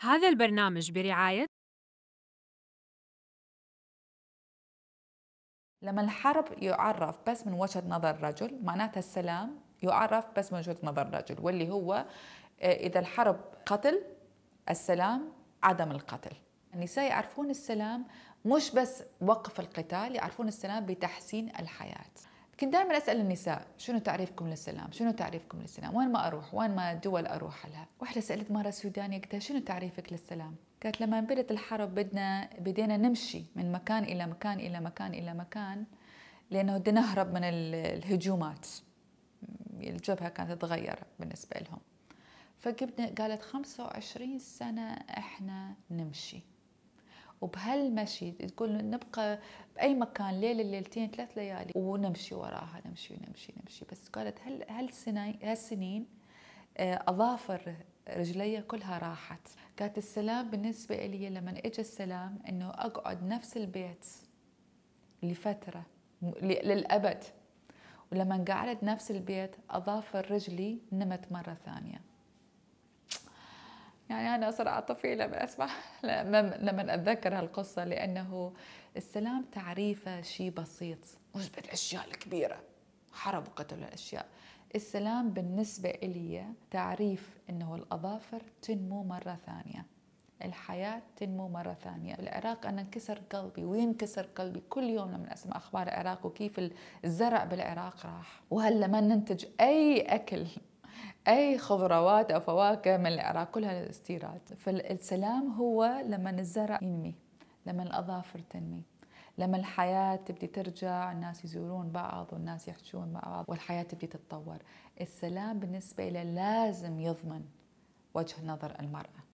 هذا البرنامج برعاية لما الحرب يعرف بس من وجهة نظر رجل معناتها السلام يعرف بس من وجهة نظر رجل واللي هو آه، إذا الحرب قتل السلام عدم القتل النساء يعرفون السلام مش بس وقف القتال يعرفون السلام بتحسين الحياه كنت دائما اسال النساء شنو تعريفكم للسلام؟ شنو تعريفكم للسلام؟ وين ما اروح؟ وين ما دول اروح لها؟ واحده سالت مره سودانيه قلت لها شنو تعريفك للسلام؟ قالت لما بدت الحرب بدنا بدينا نمشي من مكان الى مكان الى مكان الى مكان لانه بدنا نهرب من الهجومات الجبهه كانت تتغير بالنسبه لهم فقبنا قالت 25 سنه احنا نمشي وبهالمشي تقول نبقى باي مكان ليله ليلتين ثلاث ليالي ونمشي وراها نمشي ونمشي نمشي بس قالت هل هالسنين هالسنين آه، اظافر رجلي كلها راحت كانت السلام بالنسبة لي لما اجى السلام انه اقعد نفس البيت لفترة للأبد ولما قعدت نفس البيت أظافر رجلي نمت مرة ثانية يعني أنا صار عاطفي لما أسمع لما أتذكر هالقصة لأنه السلام تعريفه شيء بسيط مش بالأشياء الكبيرة حرب وقتل الأشياء السلام بالنسبة إلي تعريف أنه الأظافر تنمو مرة ثانية الحياة تنمو مرة ثانية بالعراق أنا انكسر قلبي وينكسر قلبي كل يوم لما أسمع أخبار العراق وكيف الزرع بالعراق راح وهلا ما ننتج أي أكل اي خضروات او فواكه من العراق كلها استيراد فالسلام هو لما الزرع ينمي لما الاظافر تنمي لما الحياة تبدي ترجع الناس يزورون بعض والناس يحجون مع بعض والحياة تبدي تتطور السلام بالنسبة إلى لازم يضمن وجه نظر المرأة